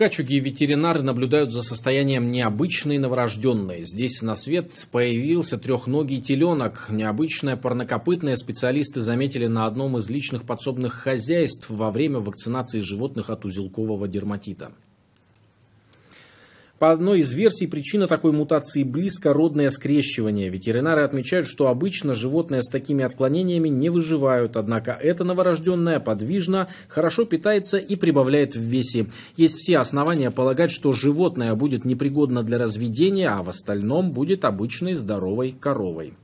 Качуги и ветеринары наблюдают за состоянием необычной новорожденной. Здесь на свет появился трехногий теленок. Необычное парнокопытное специалисты заметили на одном из личных подсобных хозяйств во время вакцинации животных от узелкового дерматита. По одной из версий, причина такой мутации близко родное скрещивание. Ветеринары отмечают, что обычно животные с такими отклонениями не выживают, однако это новорожденное подвижно, хорошо питается и прибавляет в весе. Есть все основания полагать, что животное будет непригодно для разведения, а в остальном будет обычной здоровой коровой.